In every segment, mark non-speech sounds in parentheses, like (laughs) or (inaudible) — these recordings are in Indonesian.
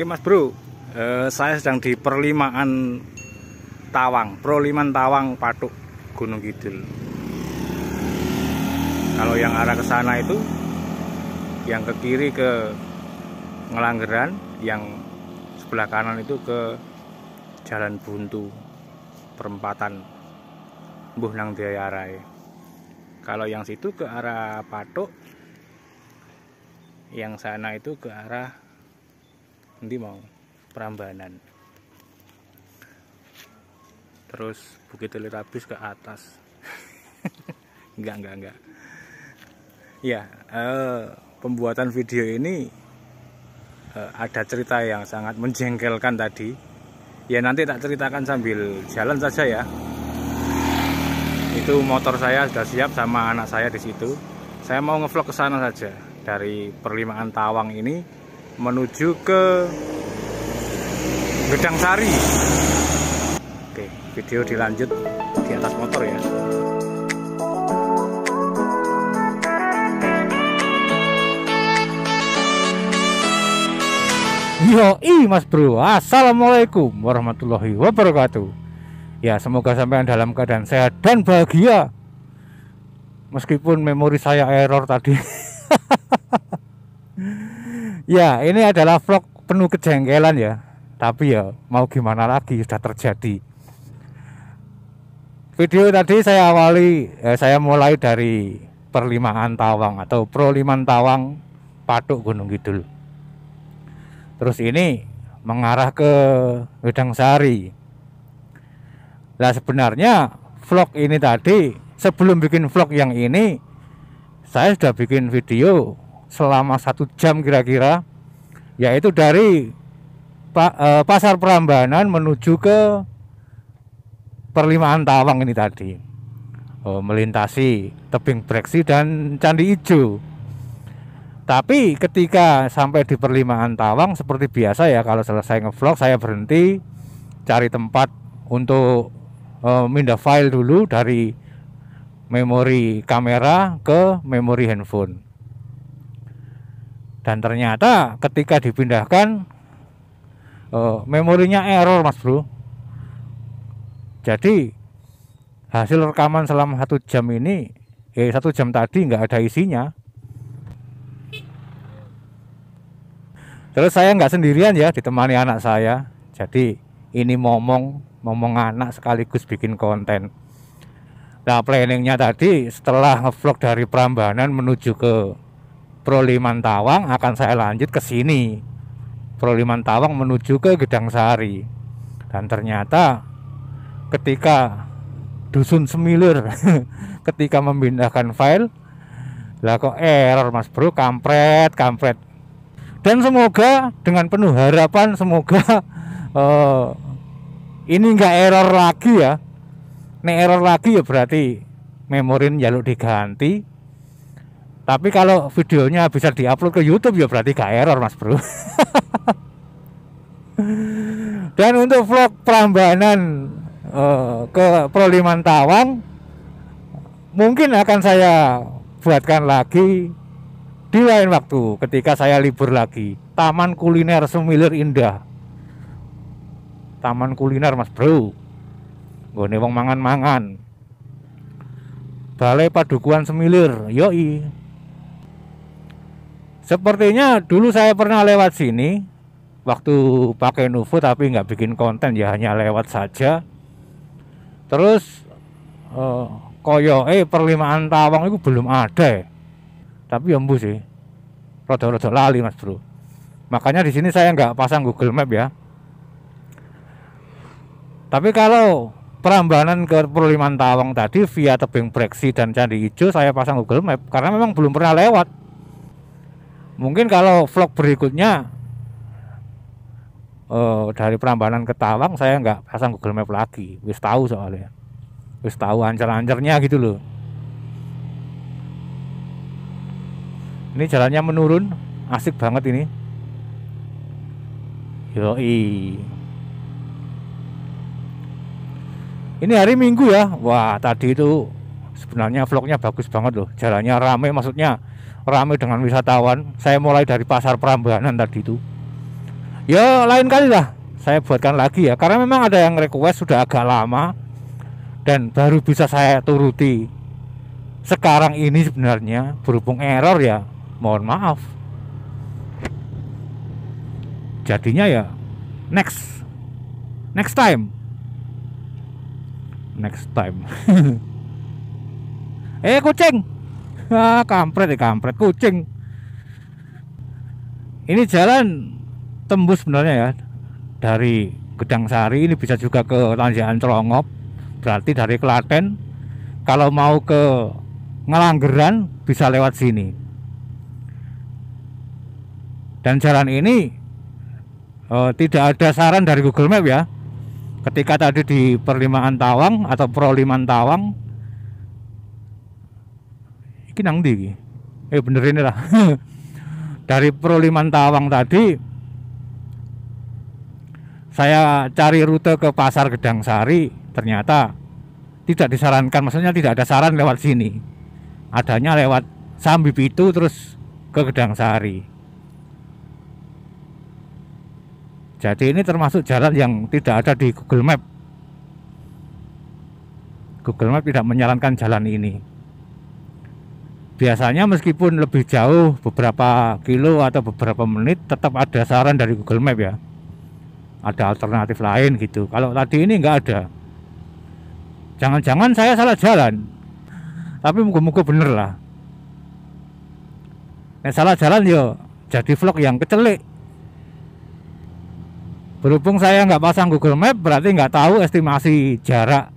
Oke Mas Bro, eh, saya sedang di perlimaan Tawang, perliman Tawang, Patuk, Gunung Kidul. Kalau yang arah ke sana itu, yang ke kiri ke Ngelanggeran, yang sebelah kanan itu ke Jalan Buntu, perempatan Mbuh Nang Kalau yang situ ke arah Patuk, yang sana itu ke arah nanti mau perambanan, terus Bukit Teletabis ke atas (laughs) enggak enggak enggak ya eh, pembuatan video ini eh, ada cerita yang sangat menjengkelkan tadi ya nanti tak ceritakan sambil jalan saja ya itu motor saya sudah siap sama anak saya di situ saya mau ngevlog ke sana saja dari perlimaan Tawang ini menuju ke Gedang Sari. Oke, video dilanjut di atas motor ya. Yo, i Mas Bro. Assalamualaikum warahmatullahi wabarakatuh. Ya, semoga sampean dalam keadaan sehat dan bahagia. Meskipun memori saya error tadi. (laughs) Ya, ini adalah vlog penuh kejengkelan ya. Tapi ya mau gimana lagi sudah terjadi. Video tadi saya awali, eh, saya mulai dari perlimaan Tawang atau Proliman Tawang Patuk Gunung Kidul. Terus ini mengarah ke Wedang Sari. Nah sebenarnya vlog ini tadi sebelum bikin vlog yang ini saya sudah bikin video selama satu jam kira-kira yaitu dari eh, pasar Prambanan menuju ke perlimaan Tawang ini tadi oh, melintasi tebing breksi dan Candi Ijo tapi ketika sampai di perlimaan Tawang seperti biasa ya kalau selesai ngevlog saya berhenti cari tempat untuk e, mindah file dulu dari memori kamera ke memori handphone dan ternyata ketika dipindahkan uh, memorinya error mas bro jadi hasil rekaman selama satu jam ini eh satu jam tadi nggak ada isinya terus saya nggak sendirian ya ditemani anak saya jadi ini ngomong ngomong anak sekaligus bikin konten nah planningnya tadi setelah ngevlog dari Prambanan menuju ke Proliman Tawang akan saya lanjut ke sini. Proliman Tawang menuju ke Gedang Sari. Dan ternyata ketika dusun semilir (laughs) ketika memindahkan file lah kok error mas bro kampret kampret dan semoga dengan penuh harapan semoga uh, (laughs) ini enggak error lagi ya ini error lagi ya berarti memorin jalur diganti tapi kalau videonya bisa diupload ke YouTube ya berarti gak error Mas Bro. (laughs) Dan untuk vlog perambanan uh, ke Proliman Tawang mungkin akan saya buatkan lagi di lain waktu ketika saya libur lagi Taman Kuliner Semilir Indah Taman Kuliner Mas Bro gue wong mangan-mangan Balai Padukuan Semilir yoi Sepertinya dulu saya pernah lewat sini waktu pakai Nuvo tapi nggak bikin konten ya hanya lewat saja. Terus uh, koyo eh perlimaan Tawang itu belum ada. Ya. Tapi ya embu sih. Rodo-rodo lali Mas Bro. Makanya di sini saya nggak pasang Google Map ya. Tapi kalau perambanan ke Perlimaan Tawang tadi via tebing Breksi dan Candi Ijo saya pasang Google Map karena memang belum pernah lewat mungkin kalau vlog berikutnya uh, dari Prambanan ke Tawang saya nggak pasang Google Map lagi wis tahu soalnya wis tahu ancer-ancernya gitu loh ini jalannya menurun asik banget ini yoi ini hari minggu ya wah tadi itu sebenarnya vlognya bagus banget loh jalannya rame maksudnya ramai dengan wisatawan. Saya mulai dari pasar Prambanan tadi itu. Ya lain kali lah saya buatkan lagi ya karena memang ada yang request sudah agak lama dan baru bisa saya turuti. Sekarang ini sebenarnya berhubung error ya mohon maaf. Jadinya ya next next time next time. (laughs) eh kucing ah kampret ya kampret kucing ini jalan tembus sebenarnya ya dari Gedang Sari ini bisa juga ke Tanjakan Celongop berarti dari Klaten kalau mau ke Ngelanggeran bisa lewat sini dan jalan ini eh, tidak ada saran dari Google Map ya ketika tadi di perlimaan Tawang atau perlimaan Tawang iki nang ndi iki? Eh ini lah. (laughs) Dari Pro Tawang tadi saya cari rute ke Pasar Gedang Sari, ternyata tidak disarankan, maksudnya tidak ada saran lewat sini. Adanya lewat Sambi Pitu terus ke Gedang Sari. Jadi ini termasuk jalan yang tidak ada di Google Map. Google Map tidak menyarankan jalan ini biasanya meskipun lebih jauh beberapa kilo atau beberapa menit tetap ada saran dari Google Map ya ada alternatif lain gitu kalau tadi ini nggak ada jangan-jangan saya salah jalan tapi moga-moga bener lah nah, salah jalan yo jadi vlog yang kecelik berhubung saya nggak pasang Google Map berarti nggak tahu estimasi jarak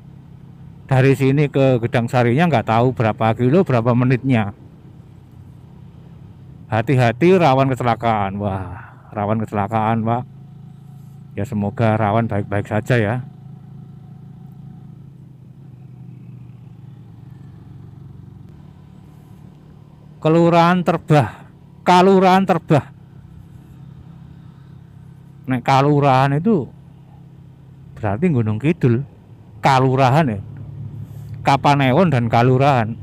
dari sini ke Gedang Sarinya nggak tahu berapa kilo berapa menitnya hati-hati rawan kecelakaan wah rawan kecelakaan pak ya semoga rawan baik-baik saja ya Kelurahan Terbah Kalurahan Terbah Nek Kalurahan itu berarti Gunung Kidul Kalurahan ya Kapanewon dan Kalurahan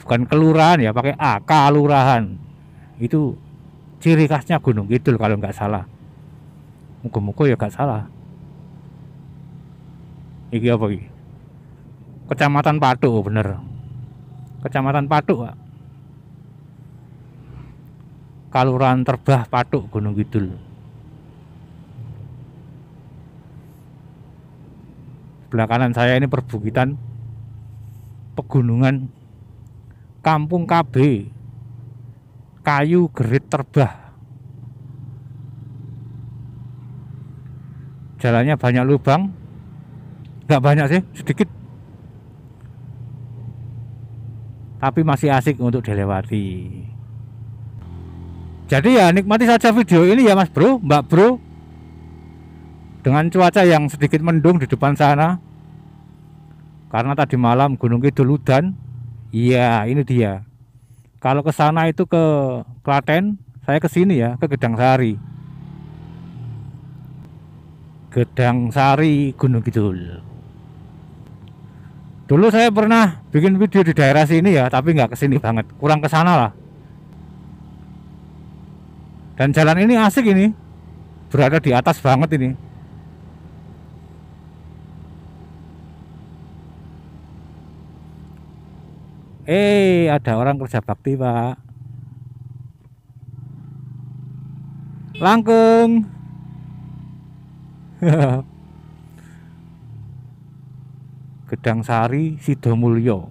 bukan kelurahan ya pakai A Kalurahan itu ciri khasnya Gunung Kidul kalau nggak salah muka-muka ya nggak salah ini apa ini? Kecamatan Patuk bener Kecamatan Patuk Kalurahan Terbah Patuk Gunung Kidul sebelah kanan saya ini perbukitan pegunungan Kampung KB kayu gerit terbah jalannya banyak lubang nggak banyak sih sedikit tapi masih asik untuk dilewati jadi ya nikmati saja video ini ya mas bro mbak bro dengan cuaca yang sedikit mendung di depan sana karena tadi malam Gunung Kidul hujan iya ini dia kalau ke sana itu ke Klaten saya ke sini ya ke Gedang Sari Gedang Sari Gunung Kidul dulu saya pernah bikin video di daerah sini ya tapi nggak kesini banget kurang ke sana lah dan jalan ini asik ini berada di atas banget ini eh ada orang kerja bakti pak Langkung, (laughs) Gedang Sari Sidomulyo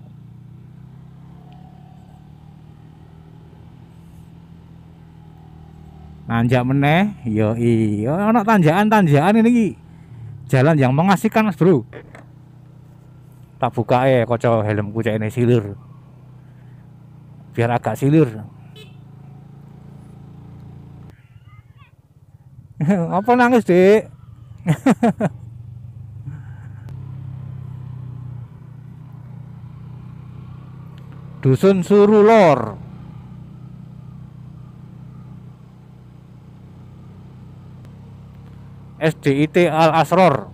nanjak meneh yo iyo, oh, anak tanjakan-tanjakan ini jalan yang mengasihkan Mas Bro tak buka ya eh, kocok helm kuja ini silir biar agak silir (laughs) apa nangis dek (laughs) dusun lor SDIT Al Asror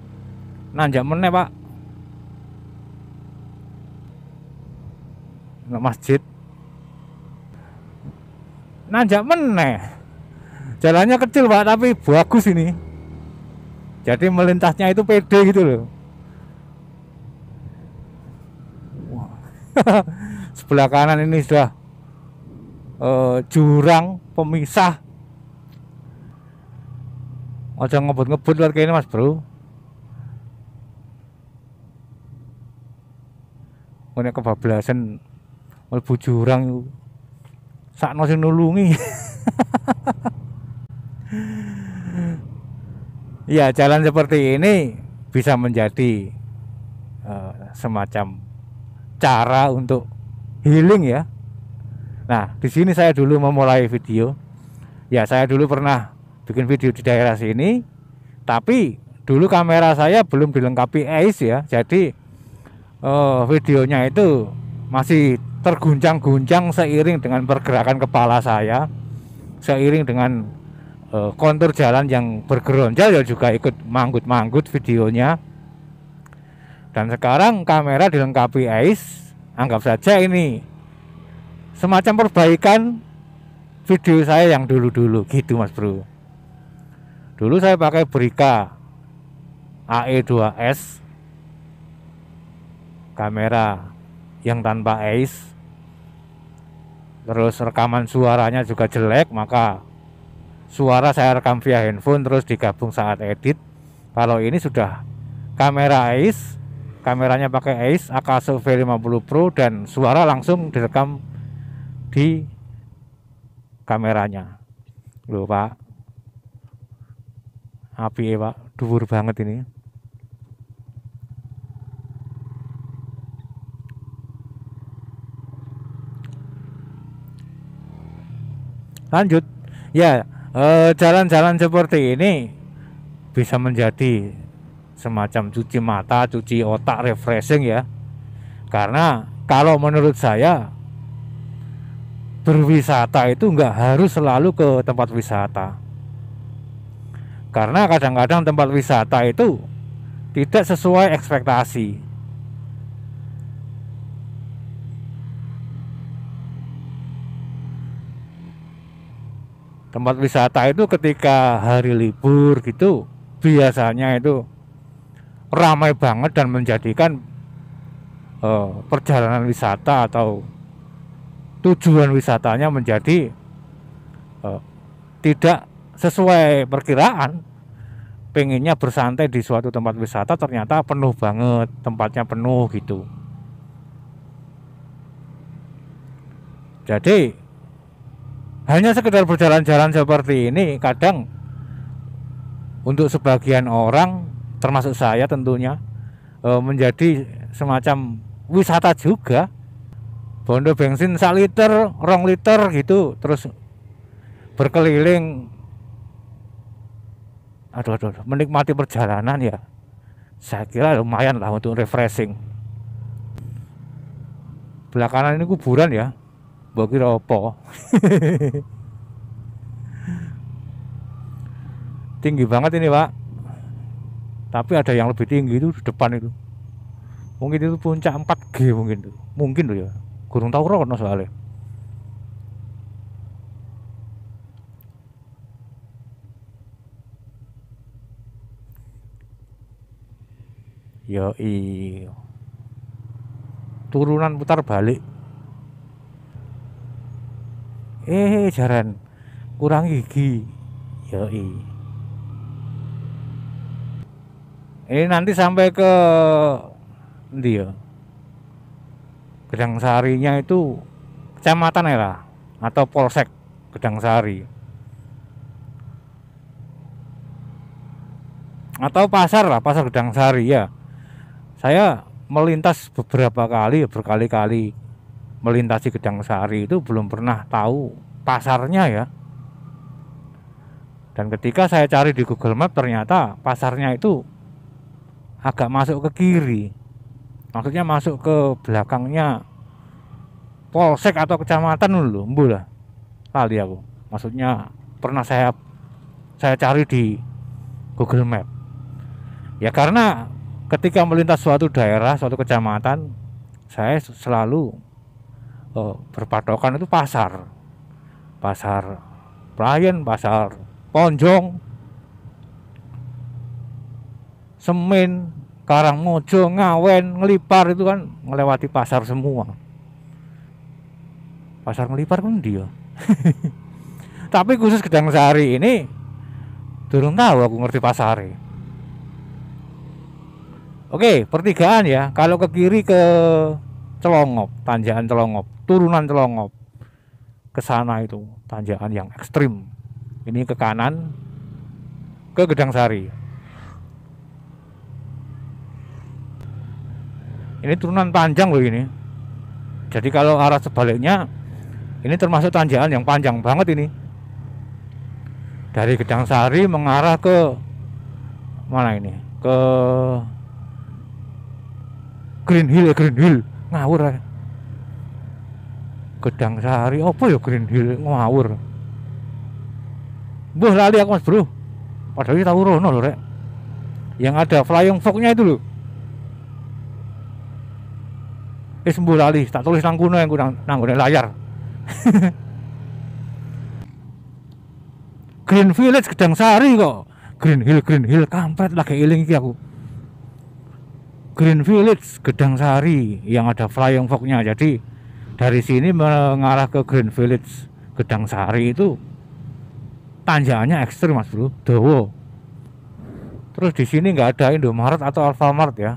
nanjak meneh pak masjid nanjak meneh jalannya kecil pak tapi bagus ini jadi melintasnya itu pede gitu loh (laughs) sebelah kanan ini sudah uh, jurang pemisah Wajah ngebut-ngebut luar kayak ini mas bro Ini kebablasan Melbu jurang itu sakno sing nulungi ya jalan seperti ini bisa menjadi uh, semacam cara untuk healing ya nah di sini saya dulu memulai video ya saya dulu pernah bikin video di daerah sini tapi dulu kamera saya belum dilengkapi AIS ya jadi uh, videonya itu masih terguncang-guncang seiring dengan pergerakan kepala saya, seiring dengan uh, kontur jalan yang bergeronjal ya juga ikut manggut-manggut videonya. Dan sekarang kamera dilengkapi AIS, anggap saja ini semacam perbaikan video saya yang dulu-dulu gitu Mas Bro. Dulu saya pakai Brika AE2S kamera yang tanpa AIS terus rekaman suaranya juga jelek maka suara saya rekam via handphone terus digabung saat edit kalau ini sudah kamera AIS kameranya pakai AIS Akaso V50 Pro dan suara langsung direkam di kameranya lupa pak api ya pak dubur banget ini lanjut ya eh, jalan-jalan e, seperti ini bisa menjadi semacam cuci mata, cuci otak, refreshing ya. Karena kalau menurut saya berwisata itu nggak harus selalu ke tempat wisata. Karena kadang-kadang tempat wisata itu tidak sesuai ekspektasi. tempat wisata itu ketika hari libur gitu biasanya itu ramai banget dan menjadikan uh, perjalanan wisata atau tujuan wisatanya menjadi uh, tidak sesuai perkiraan pengennya bersantai di suatu tempat wisata ternyata penuh banget tempatnya penuh gitu jadi hanya sekedar berjalan-jalan seperti ini kadang untuk sebagian orang termasuk saya tentunya e, menjadi semacam wisata juga. Bondo bensin sak liter, rong liter gitu terus berkeliling aduh, aduh aduh menikmati perjalanan ya saya kira lumayan lah untuk refreshing belakangan ini kuburan ya Mbok kira apa? tinggi banget ini, Pak. Tapi ada yang lebih tinggi itu di depan itu. Mungkin itu puncak 4G mungkin itu. Mungkin tuh ya. gunung tahu rono soalnya. Yo, iyo. turunan putar balik eh jaran kurang gigi yoi ini nanti sampai ke dia ya? Gedang Sarinya itu kecamatan ya lah atau polsek Gedang Sari atau pasar lah pasar Gedang Sari ya saya melintas beberapa kali berkali-kali melintasi Gedang Sari itu belum pernah tahu pasarnya ya. Dan ketika saya cari di Google Map ternyata pasarnya itu agak masuk ke kiri. Maksudnya masuk ke belakangnya polsek atau kecamatan dulu, mbulah. Lali aku. Maksudnya pernah saya saya cari di Google Map. Ya karena ketika melintas suatu daerah, suatu kecamatan, saya selalu uh, oh, berpatokan itu pasar pasar pelayan pasar ponjong semen karang karangmojo ngawen ngelipar itu kan melewati pasar semua pasar ngelipar pun kan dia ya? (laughs) tapi khusus gedang sehari ini turun tahu aku ngerti pasar oke pertigaan ya kalau ke kiri ke celongop tanjakan celongop turunan Celongop ke sana itu tanjakan yang ekstrim ini ke kanan ke Gedang Sari ini turunan panjang loh ini jadi kalau arah sebaliknya ini termasuk tanjakan yang panjang banget ini dari Gedang Sari mengarah ke mana ini ke Green Hill ya, Green Hill ngawur Gedang sehari, apa ya Green Hill ngawur buh lali aku Mas Bro padahal tahu rono loh rek yang ada flying foxnya itu loh eh sembuh lali tak tulis nangkuno yang kurang nangkuno layar (laughs) Green Village Gedang sehari kok Green Hill Green Hill kampret lagi iling iki aku Green Village Gedang sehari yang ada flying foxnya jadi dari sini mengarah ke Green Village Gedang Sari itu tanjakannya ekstrim mas bro dowo terus di sini nggak ada Indomaret atau Alfamart ya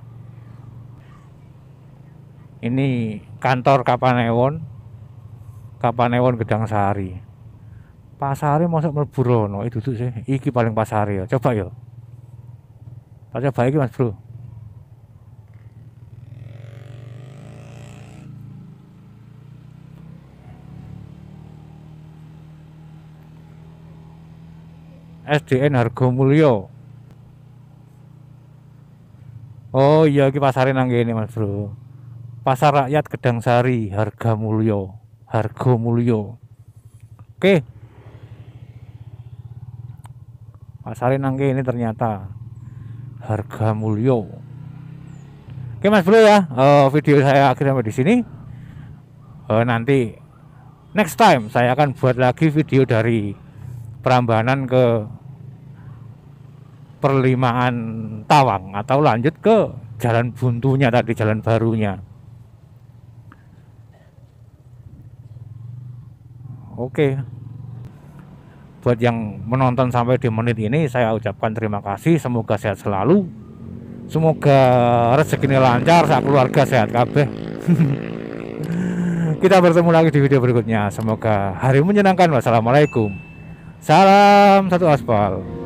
ini kantor Kapanewon Kapanewon Gedang Sari Pasari masuk Melburono itu tuh sih iki paling pasari ya coba yuk. Ya. coba iki mas bro SDN Mulio. Oh iya iki pasare nang ini Mas Bro. Pasar Rakyat Sari harga mulyo, harga mulyo. Oke. Pasare nang ini ternyata harga mulyo. Oke Mas Bro ya, uh, video saya akhirnya sampai di sini. Uh, nanti next time saya akan buat lagi video dari Perambanan ke perlimaan Tawang atau lanjut ke jalan buntunya tadi jalan barunya oke buat yang menonton sampai di menit ini saya ucapkan terima kasih semoga sehat selalu semoga rezekinya lancar saat keluarga sehat kabeh (laughs) kita bertemu lagi di video berikutnya semoga hari menyenangkan wassalamualaikum salam satu aspal